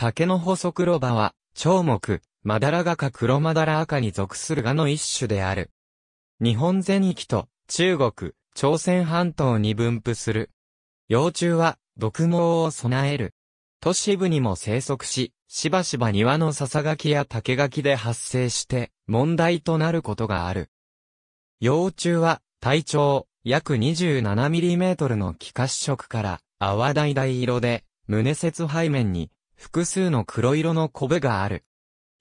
竹の細黒葉は、長木、マダラガか黒マダラ赤に属するガの一種である。日本全域と中国、朝鮮半島に分布する。幼虫は毒毛を備える。都市部にも生息し、しばしば庭の笹垣や竹垣で発生して問題となることがある。幼虫は体長約 27mm の気化色から泡大々色で胸節背面に複数の黒色のコブがある。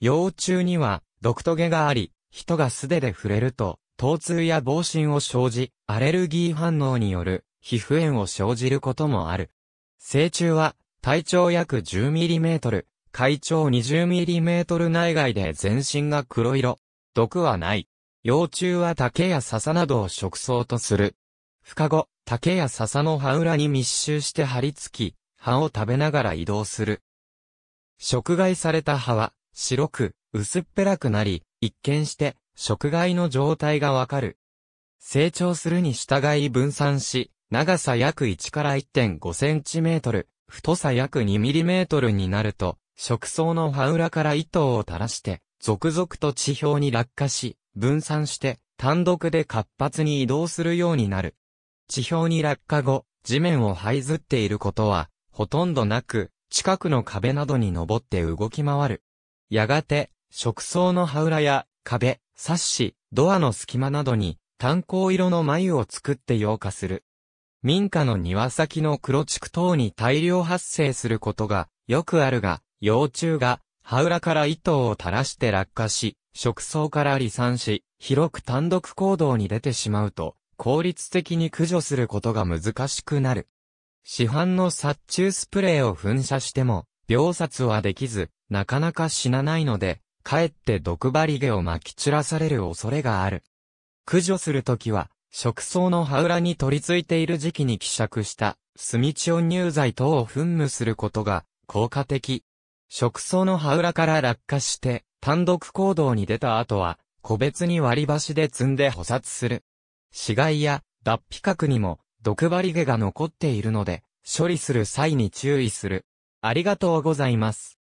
幼虫には、毒トゲがあり、人が素手で触れると、疼痛や防疹を生じ、アレルギー反応による皮膚炎を生じることもある。成虫は、体長約 10mm、体長 20mm 内外で全身が黒色。毒はない。幼虫は竹や笹などを食草とする。孵化後、竹や笹の葉裏に密集して張り付き、葉を食べながら移動する。食害された葉は、白く、薄っぺらくなり、一見して、食害の状態がわかる。成長するに従い分散し、長さ約1から1.5センチメートル、太さ約2ミリメートルになると、食草の葉裏から糸を垂らして、続々と地表に落下し、分散して、単独で活発に移動するようになる。地表に落下後、地面を這いずっていることは、ほとんどなく、近くの壁などに登って動き回る。やがて、食草の葉裏や壁、サッシ、ドアの隙間などに炭鉱色の眉を作って溶化する。民家の庭先の黒畜等に大量発生することがよくあるが、幼虫が葉裏から糸を垂らして落下し、食草から離散し、広く単独行動に出てしまうと、効率的に駆除することが難しくなる。市販の殺虫スプレーを噴射しても、秒殺はできず、なかなか死なないので、かえって毒針毛を巻き散らされる恐れがある。駆除するときは、食草の葉裏に取り付いている時期に希釈した、スミチオン乳剤等を噴霧することが、効果的。食草の葉裏から落下して、単独行動に出た後は、個別に割り箸で積んで捕殺する。死骸や脱皮核にも毒針毛が残っているので、処理する際に注意する。ありがとうございます。